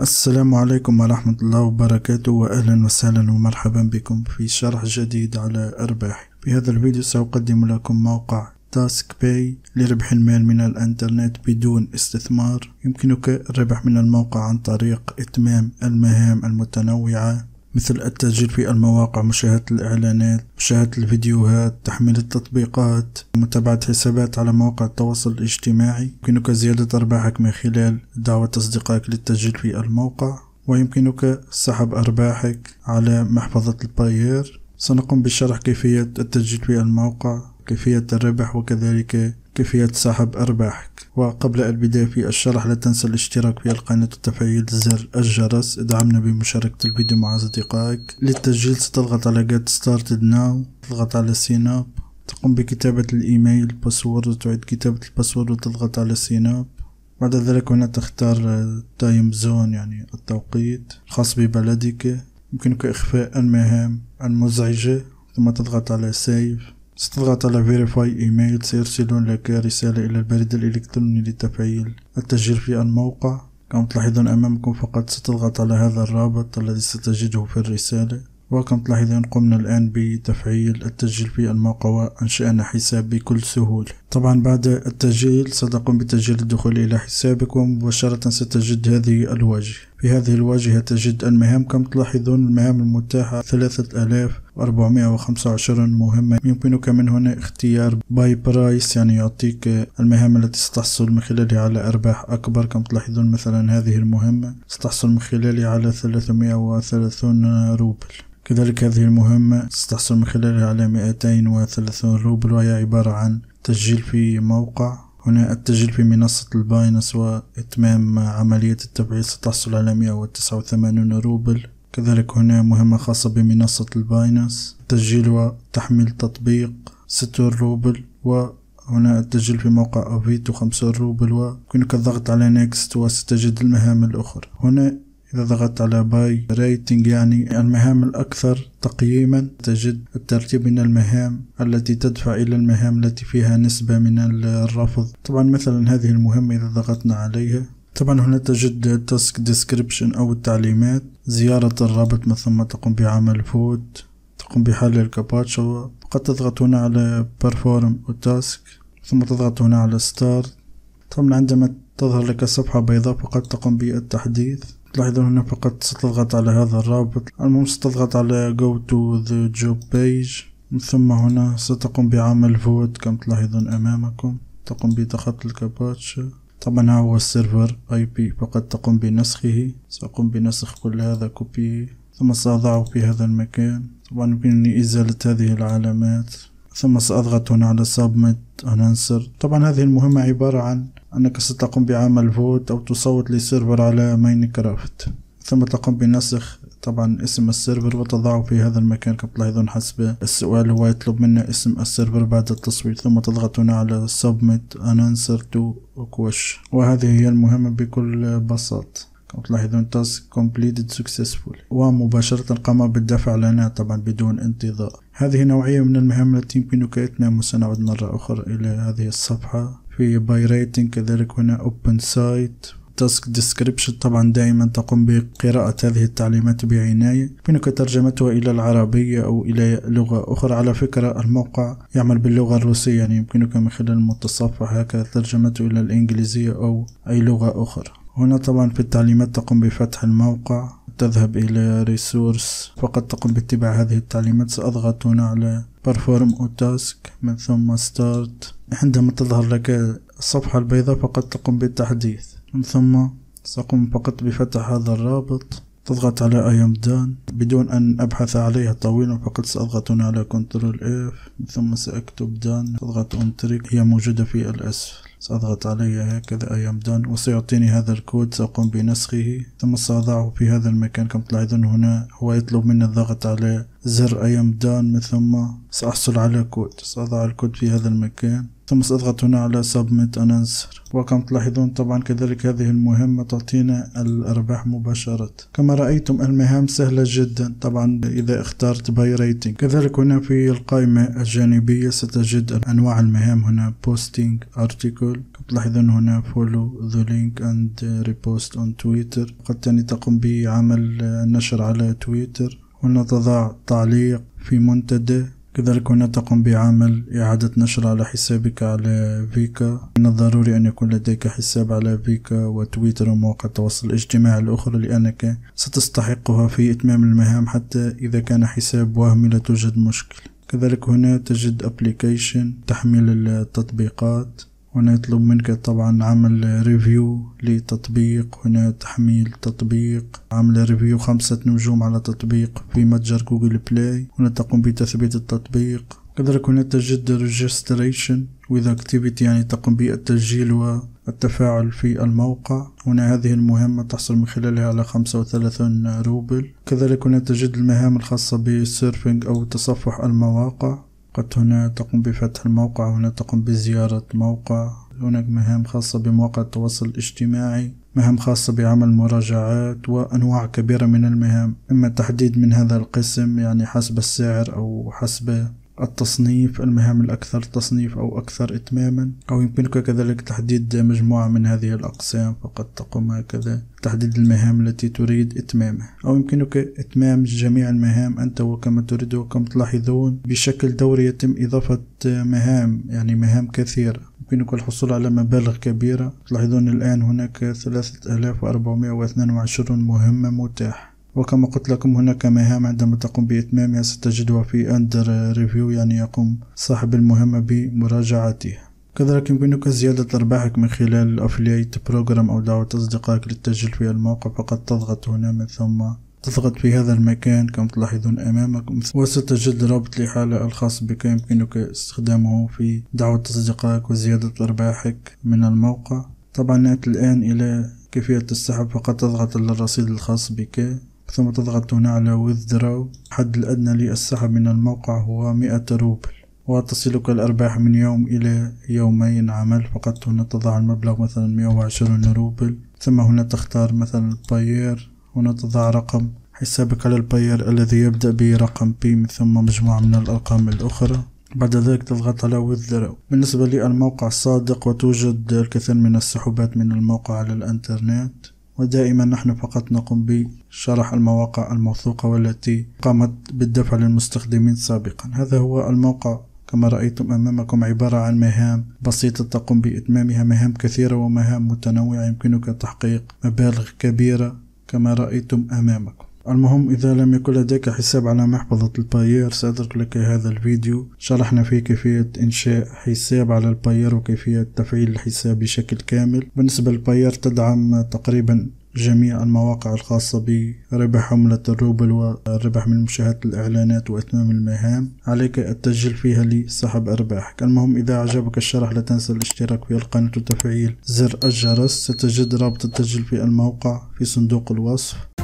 السلام عليكم ورحمة الله وبركاته وأهلا وسهلا ومرحبا بكم في شرح جديد على أرباح في هذا الفيديو سأقدم لكم موقع تاسك باي لربح المال من الانترنت بدون استثمار يمكنك الربح من الموقع عن طريق اتمام المهام المتنوعة مثل التسجيل في المواقع مشاهدة الإعلانات مشاهدة الفيديوهات تحميل التطبيقات متابعة حسابات على مواقع التواصل الاجتماعي يمكنك زيادة أرباحك من خلال دعوة أصدقائك للتسجيل في الموقع ويمكنك سحب أرباحك على محفظة الباير سنقوم بشرح كيفية التسجيل في الموقع كيفية الربح وكذلك كيفية سحب أرباحك وقبل البداية في الشرح لا تنسى الاشتراك في القناة وتفعيل زر الجرس ادعمنا بمشاركة الفيديو مع أصدقائك للتسجيل ستضغط على get started now تضغط على sign up تقوم بكتابة الإيميل باسورد وتعيد كتابة الباسورد وتضغط على sign up بعد ذلك هنا تختار تايم آه، زون يعني التوقيت الخاص ببلدك يمكنك إخفاء المهام المزعجة ثم تضغط على save ستضغط على Verify Email سيرسلون لك رسالة إلى البريد الإلكتروني لتفعيل التسجيل في الموقع كما تلاحظون أمامكم فقط ستضغط على هذا الرابط الذي ستجده في الرسالة وكما تلاحظون قمنا الآن بتفعيل التسجيل في الموقع وأنشأنا حساب بكل سهولة طبعا بعد التسجيل ستقوم بتسجيل الدخول إلى حسابكم ومباشرة ستجد هذه الواجهة في هذه الواجهة تجد المهام كم تلاحظون المهام المتاحة 3425 مهمة يمكنك من هنا اختيار باي برايس يعني يعطيك المهام التي ستحصل من خلالها على أرباح أكبر كم تلاحظون مثلا هذه المهمة ستحصل من خلالها على 330 روبل كذلك هذه المهمة ستحصل من خلالها على 230 روبل وهي عبارة عن تسجيل في موقع هنا التسجيل في منصة الباينس وإتمام عملية التبعيث ستحصل على 189 روبل كذلك هنا مهمة خاصة بمنصة الباينس تسجيل وتحميل تطبيق ستة روبل وهنا التسجيل في موقع أوفيتو خمسة روبل ويمكنك الضغط على نيكست وستجد المهام الأخرى هنا إذا ضغطت على باي ريتنج يعني المهام الأكثر تقييما تجد الترتيب من المهام التي تدفع إلى المهام التي فيها نسبة من الرفض طبعا مثلا هذه المهمة إذا ضغطنا عليها طبعا هنا تجد تاسك ديسكريبشن أو التعليمات زيارة الرابط من ثم تقوم بعمل فوت تقوم بحل الكاباتشو قد تضغط هنا على بيرفورم وتاسك ثم تضغط هنا على ستار طبعا عندما تظهر لك صفحة بيضاء فقط تقوم بالتحديث تلاحظون هنا فقط ستضغط على هذا الرابط المهم ستضغط على go to the job page من ثم هنا ستقوم بعمل فوت كما تلاحظون امامكم تقوم بضغط الكاباتشا طبعا هو السيرفر اي بي فقط تقوم بنسخه سأقوم بنسخ كل هذا كوبي ثم سأضعه في هذا المكان طبعا يمكنني إزالة هذه العلامات ثم سأضغط هنا على submit and answer طبعا هذه المهمة عبارة عن أنك ستقوم بعمل فوت أو تصوت لسيرفر على ماينكرافت ثم تقوم بنسخ طبعا اسم السيرفر وتضعه في هذا المكان كما تلاحظون حسب السؤال هو يطلب منا اسم السيرفر بعد التصويت ثم تضغط هنا على submit an answer to question وهذه هي المهمة بكل بساطة كما تلاحظون تاسك completed successfully ومباشرة قام بالدفع لنا طبعا بدون انتظار هذه نوعية من المهام التي يمكنك إتمامها سنعود مرة أخرى إلى هذه الصفحة في باي رايتنج كذلك هنا اوبن سايت تاسك ديسكريبشن طبعا دائما تقوم بقراءة هذه التعليمات بعناية يمكنك ترجمتها إلى العربية أو إلى لغة أخرى على فكرة الموقع يعمل باللغة الروسية يعني يمكنك من خلال المتصفح هكذا ترجمته إلى الإنجليزية أو أي لغة أخرى هنا طبعا في التعليمات تقوم بفتح الموقع تذهب إلى ريسورس فقط تقوم باتباع هذه التعليمات سأضغط هنا على Perform a Task من ثم Start عندما تظهر لك الصفحة البيضاء فقط تقوم بالتحديث من ثم سأقوم فقط بفتح هذا الرابط تضغط على I am done بدون أن أبحث عليها طويلا فقط سأضغط هنا على Ctrl F ثم سأكتب done تضغط on trick هي موجودة في الأسفل سأضغط علي هكذا I am done وسيعطيني هذا الكود سأقوم بنسخه ثم سأضعه في هذا المكان كما تلاحظون هنا هو يطلب مني الضغط على زر أيام دان من ثم سأحصل على كود سأضع الكود في هذا المكان ثم سأضغط هنا على سبميت أن أنسر وكما تلاحظون طبعا كذلك هذه المهمة تعطينا الأرباح مباشرة كما رأيتم المهام سهلة جدا طبعا إذا اخترت باي ريتنج كذلك هنا في القائمة الجانبية ستجد أنواع المهام هنا بوستينج أرتيكل تلاحظون هنا فولو ذا لينك اند ريبوست اون تويتر قد تقوم بعمل نشر على تويتر تضع تعليق في منتدى كذلك هنا تقوم بعمل إعادة نشر على حسابك على فيكا من الضروري أن يكون لديك حساب على فيكا وتويتر ومواقع التواصل الاجتماعي الأخرى لأنك ستستحقها في إتمام المهام حتى إذا كان حساب وهمي لا توجد مشكل كذلك هنا تجد أبليكيشن تحميل التطبيقات هنا يطلب منك طبعا عمل ريفيو لتطبيق هنا تحميل تطبيق عمل ريفيو خمسة نجوم على تطبيق في متجر جوجل بلاي هنا تقوم بتثبيت التطبيق كذلك هنا تجد ريجستريشن وإذا اكتيفيتي يعني تقوم بالتسجيل والتفاعل في الموقع هنا هذه المهمة تحصل من خلالها على خمسة وثلاثون روبل كذلك هنا تجد المهام الخاصة بالسيرفينج أو تصفح المواقع قد هنا تقوم بفتح الموقع هنا تقوم بزيارة موقع هناك مهام خاصة بمواقع التواصل الاجتماعي مهام خاصة بعمل مراجعات وأنواع كبيرة من المهام إما تحديد من هذا القسم يعني حسب السعر أو حسب التصنيف المهام الأكثر تصنيف أو أكثر إتماما أو يمكنك كذلك تحديد مجموعة من هذه الأقسام فقد تقوم هكذا تحديد المهام التي تريد إتمامها أو يمكنك إتمام جميع المهام أنت وكما تريد وكما تلاحظون بشكل دوري يتم إضافة مهام يعني مهام كثيرة يمكنك الحصول على مبالغ كبيرة تلاحظون الآن هناك 3422 مهمة متاحة وكما قلت لكم هناك مهام عندما تقوم بإتمامها ستجدها في أندر ريفيو يعني يقوم صاحب المهمة بمراجعتها كذلك يمكنك زيادة أرباحك من خلال الأفليت بروجرام أو دعوة أصدقائك للتسجيل في الموقع فقط تضغط هنا من ثم تضغط في هذا المكان كما تلاحظون أمامكم وستجد رابط لحالة الخاص بك يمكنك استخدامه في دعوة أصدقائك وزيادة أرباحك من الموقع طبعا نأتي الآن إلى كيفية السحب فقط تضغط على الرصيد الخاص بك ثم تضغط هنا على withdraw الحد الأدنى للسحب من الموقع هو 100 روبل وتصلك الأرباح من يوم إلى يومين عمل فقط هنا تضع المبلغ مثلا 120 روبل ثم هنا تختار مثلا الباير هنا تضع رقم حسابك على الباير الذي يبدأ برقم بي من ثم مجموعة من الأرقام الأخرى بعد ذلك تضغط على withdraw بالنسبة للموقع صادق وتوجد الكثير من السحوبات من الموقع على الانترنت ودائما نحن فقط نقوم بشرح المواقع الموثوقة والتي قامت بالدفع للمستخدمين سابقا هذا هو الموقع كما رأيتم أمامكم عبارة عن مهام بسيطة تقوم بإتمامها مهام كثيرة ومهام متنوعة يمكنك تحقيق مبالغ كبيرة كما رأيتم أمامكم المهم إذا لم يكن لديك حساب على محفظة الباير سأترك لك هذا الفيديو شرحنا فيه كيفية إنشاء حساب على الباير وكيفية تفعيل الحساب بشكل كامل بالنسبة للباير تدعم تقريبا جميع المواقع الخاصة بربح عملة الروبل والربح من مشاهدة الإعلانات وإتمام المهام عليك التسجيل فيها لسحب أرباحك المهم إذا أعجبك الشرح لا تنسى الاشتراك في القناة وتفعيل زر الجرس ستجد رابط التسجيل في الموقع في صندوق الوصف